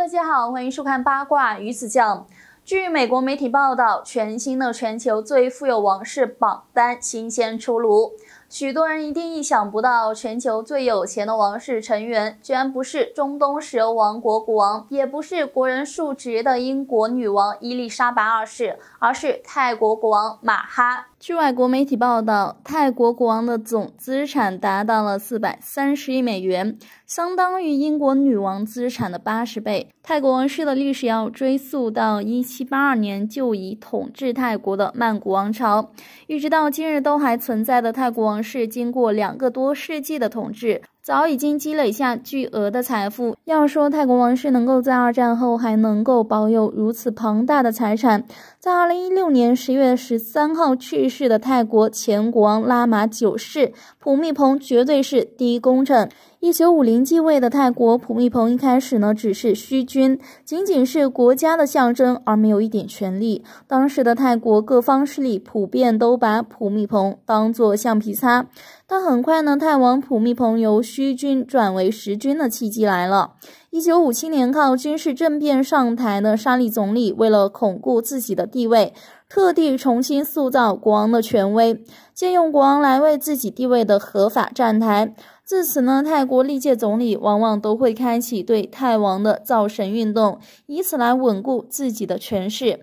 大家好，欢迎收看八卦鱼子酱。据美国媒体报道，全新的全球最富有王室榜单新鲜出炉，许多人一定意想不到，全球最有钱的王室成员居然不是中东石油王国国王，也不是国人述职的英国女王伊丽莎白二世，而是泰国国王马哈。据外国媒体报道，泰国国王的总资产达到了四百三十亿美元，相当于英国女王资产的八十倍。泰国王室的历史要追溯到一七八二年就已统治泰国的曼谷王朝，一直到今日都还存在的泰国王室，经过两个多世纪的统治。早已经积累下巨额的财富。要说泰国王室能够在二战后还能够保有如此庞大的财产，在二零一六年十月十三号去世的泰国前国王拉玛九世普密蓬，绝对是第一功臣。一九五零继位的泰国普密蓬一开始呢，只是虚君，仅仅是国家的象征，而没有一点权力。当时的泰国各方势力普遍都把普密蓬当做橡皮擦。但很快呢，泰王普密蓬由虚君转为实君的契机来了。一九五七年靠军事政变上台的沙利总理，为了巩固自己的地位，特地重新塑造国王的权威，借用国王来为自己地位的合法站台。自此呢，泰国历届总理往往都会开启对泰王的造神运动，以此来稳固自己的权势。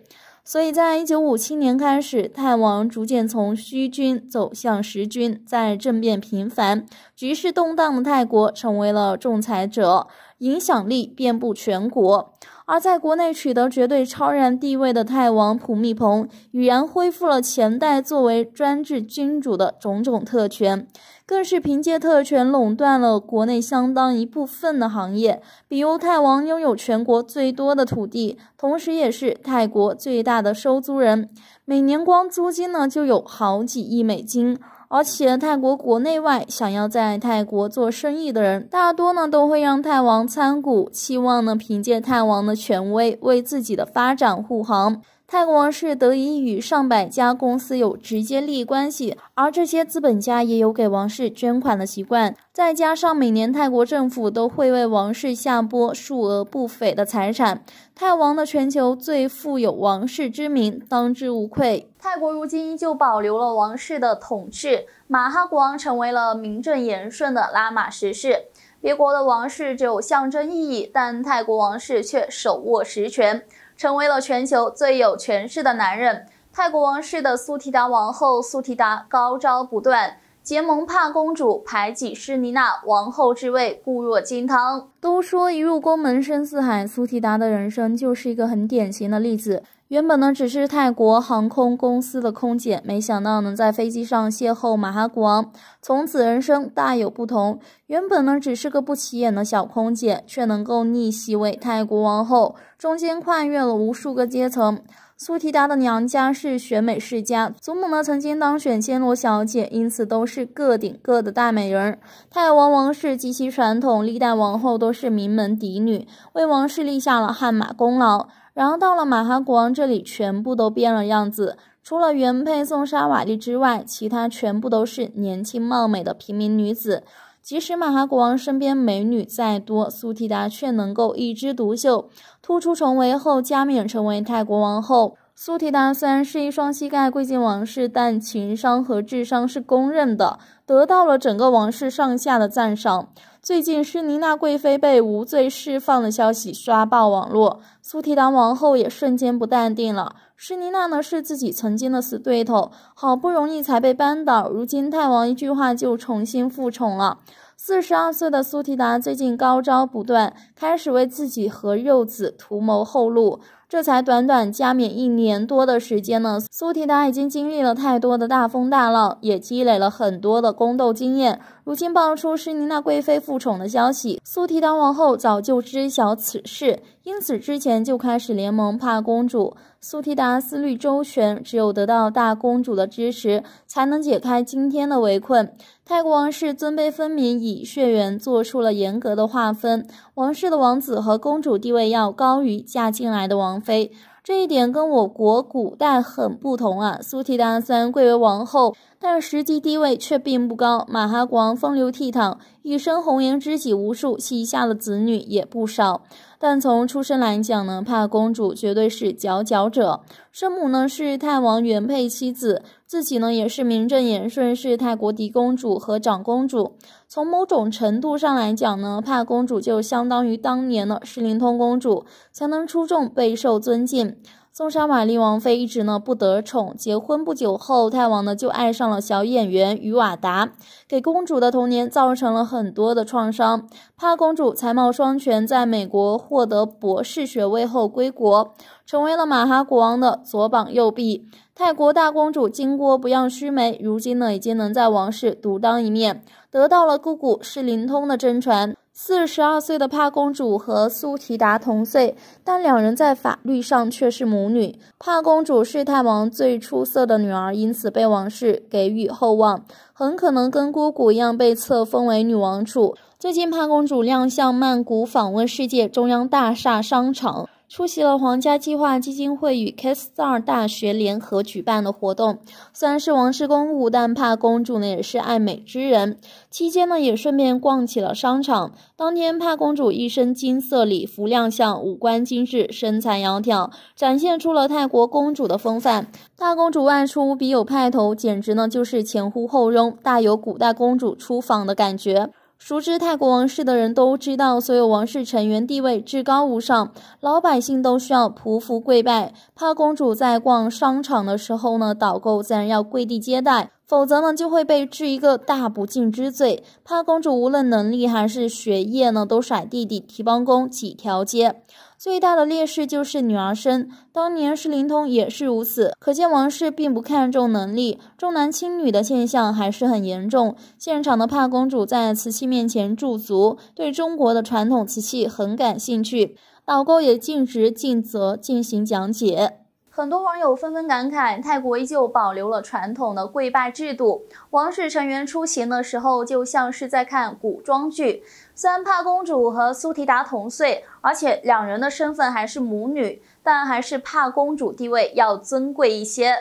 所以在一九五七年开始，泰王逐渐从虚君走向实君，在政变频繁、局势动荡的泰国，成为了仲裁者，影响力遍布全国。而在国内取得绝对超然地位的泰王普密蓬，已然恢复了前代作为专制君主的种种特权，更是凭借特权垄断了国内相当一部分的行业。比如，泰王拥有全国最多的土地，同时也是泰国最大的收租人，每年光租金呢就有好几亿美金。而且，泰国国内外想要在泰国做生意的人，大多呢都会让泰王参股，期望呢凭借泰王的权威为自己的发展护航。泰国王室得以与上百家公司有直接利益关系，而这些资本家也有给王室捐款的习惯。再加上每年泰国政府都会为王室下拨数额不菲的财产，泰王的全球最富有王室之名当之无愧。泰国如今依旧保留了王室的统治，马哈国王成为了名正言顺的拉玛十世。别国的王室只有象征意义，但泰国王室却手握实权，成为了全球最有权势的男人。泰国王室的苏提达王后苏提达高招不断，结盟帕公主排挤施妮娜王后之位固若金汤。都说一入宫门深似海，苏提达的人生就是一个很典型的例子。原本呢，只是泰国航空公司的空姐，没想到能在飞机上邂逅马哈国王，从此人生大有不同。原本呢，只是个不起眼的小空姐，却能够逆袭为泰国王后，中间跨越了无数个阶层。苏提达的娘家是选美世家，祖母呢曾经当选暹罗小姐，因此都是个顶个的大美人。泰王王室极其传统，历代王后都是名门嫡女，为王室立下了汗马功劳。然后到了马哈国王这里，全部都变了样子。除了原配宋沙瓦蒂之外，其他全部都是年轻貌美的平民女子。即使马哈国王身边美女再多，苏提达却能够一枝独秀，突出重围后加冕成为泰国王后。苏提达虽然是一双膝盖跪进王室，但情商和智商是公认的，得到了整个王室上下的赞赏。最近，施尼娜贵妃被无罪释放的消息刷爆网络，苏提达王后也瞬间不淡定了。施尼娜呢是自己曾经的死对头，好不容易才被扳倒，如今太王一句话就重新复宠了。四十二岁的苏提达最近高招不断，开始为自己和幼子图谋后路。这才短短加冕一年多的时间呢，苏提达已经经历了太多的大风大浪，也积累了很多的宫斗经验。如今爆出施尼娜贵妃复宠的消息，苏提达王后早就知晓此事。因此，之前就开始联盟，怕公主苏提达思虑周全，只有得到大公主的支持，才能解开今天的围困。泰国王室尊卑分明，以血缘做出了严格的划分，王室的王子和公主地位要高于嫁进来的王妃，这一点跟我国古代很不同啊。苏提达虽然贵为王后。但实际地位却并不高。马哈广风流倜傥，一生红颜知己无数，膝下的子女也不少。但从出身来讲呢，帕公主绝对是佼佼者。生母呢是泰王原配妻子，自己呢也是名正言顺是泰国嫡公主和长公主。从某种程度上来讲呢，帕公主就相当于当年的诗灵通公主，才能出众，备受尊敬。宋莎玛丽王妃一直呢不得宠，结婚不久后，泰王呢就爱上了小演员于瓦达，给公主的童年造成了很多的创伤。帕公主才貌双全，在美国获得博士学位后归国，成为了玛哈国王的左膀右臂。泰国大公主巾帼不让须眉，如今呢已经能在王室独当一面，得到了姑姑世灵通的真传。四十二岁的帕公主和苏提达同岁，但两人在法律上却是母女。帕公主是泰王最出色的女儿，因此被王室给予厚望，很可能跟姑姑一样被册封为女王储。最近，帕公主亮相曼谷，访问世界中央大厦商场。出席了皇家计划基金会与 k a s a r 大学联合举办的活动，虽然是王室公务，但帕公主呢也是爱美之人。期间呢也顺便逛起了商场。当天帕公主一身金色礼服亮相，五官精致，身材窈窕，展现出了泰国公主的风范。大公主外出必有派头，简直呢就是前呼后拥，大有古代公主出访的感觉。熟知泰国王室的人都知道，所有王室成员地位至高无上，老百姓都需要匍匐跪拜。帕公主在逛商场的时候呢，导购自然要跪地接待。否则呢，就会被治一个大不敬之罪。帕公主无论能力还是学业呢，都甩弟弟提帮工几条街。最大的劣势就是女儿身。当年是灵通也是如此。可见王室并不看重能力，重男轻女的现象还是很严重。现场的帕公主在瓷器面前驻足，对中国的传统瓷器很感兴趣。导购也尽职尽责进行讲解。很多网友纷纷感慨，泰国依旧保留了传统的跪拜制度。王室成员出行的时候，就像是在看古装剧。虽然帕公主和苏提达同岁，而且两人的身份还是母女，但还是帕公主地位要尊贵一些。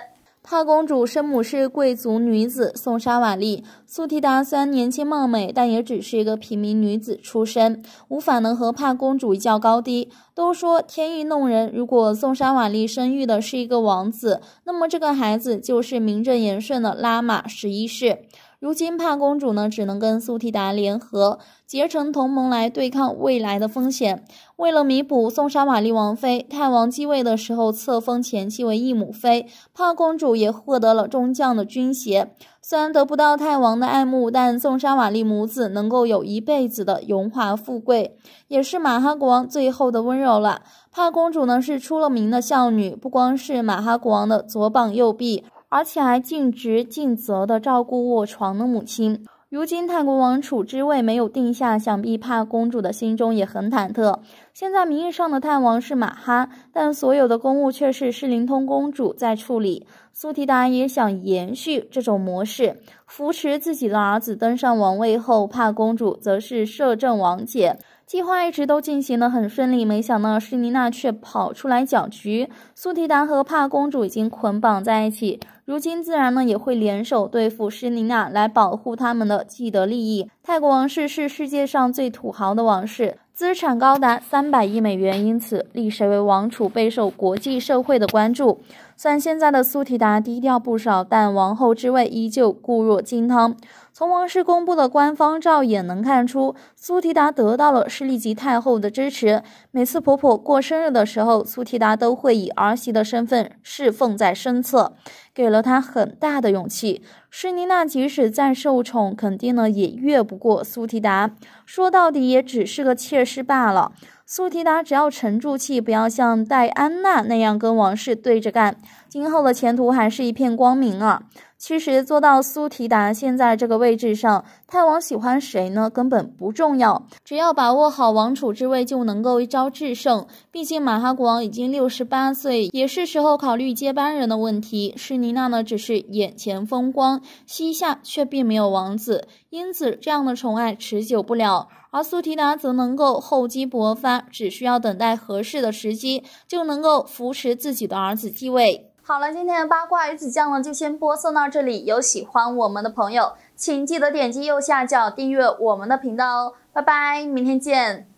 帕公主生母是贵族女子宋莎瓦丽苏提达，虽然年轻貌美，但也只是一个平民女子出身，无法能和帕公主一较高低。都说天意弄人，如果宋莎瓦丽生育的是一个王子，那么这个孩子就是名正言顺的拉玛十一世。如今帕公主呢，只能跟苏提达联合结成同盟来对抗未来的风险。为了弥补宋莎瓦利王妃，泰王继位的时候册封前妻为义母妃，帕公主也获得了中将的军衔。虽然得不到泰王的爱慕，但宋莎瓦利母子能够有一辈子的荣华富贵，也是马哈国王最后的温柔了。帕公主呢，是出了名的孝女，不光是马哈国王的左膀右臂。而且还尽职尽责的照顾卧床的母亲。如今泰国王储之位没有定下，想必帕公主的心中也很忐忑。现在名义上的泰王是马哈，但所有的公务却是诗琳通公主在处理。苏提达也想延续这种模式，扶持自己的儿子登上王位后，帕公主则是摄政王姐。计划一直都进行的很顺利，没想到诗妮娜却跑出来搅局。苏提达和帕公主已经捆绑在一起。如今自然呢也会联手对付施尼啊，来保护他们的既得利益。泰国王室是世界上最土豪的王室，资产高达三百亿美元，因此立谁为王储备受国际社会的关注。虽然现在的苏提达低调不少，但王后之位依旧固若金汤。从王室公布的官方照也能看出，苏提达得到了诗利吉太后的支持。每次婆婆过生日的时候，苏提达都会以儿媳的身份侍奉在身侧，给了她很大的勇气。诗妮娜即使再受宠，肯定呢也越不过苏提达。说到底，也只是个妾室罢了。苏提达只要沉住气，不要像戴安娜那样跟王室对着干，今后的前途还是一片光明啊。其实做到苏提达现在这个位置上，泰王喜欢谁呢？根本不重要，只要把握好王储之位，就能够一招制胜。毕竟马哈国王已经六十八岁，也是时候考虑接班人的问题。诗妮娜呢，只是眼前风光，西夏却并没有王子，因此这样的宠爱持久不了。而苏提达则能够厚积薄发，只需要等待合适的时机，就能够扶持自己的儿子继位。好了，今天的八卦鱼子酱呢，就先播送到。这里有喜欢我们的朋友，请记得点击右下角订阅我们的频道哦！拜拜，明天见。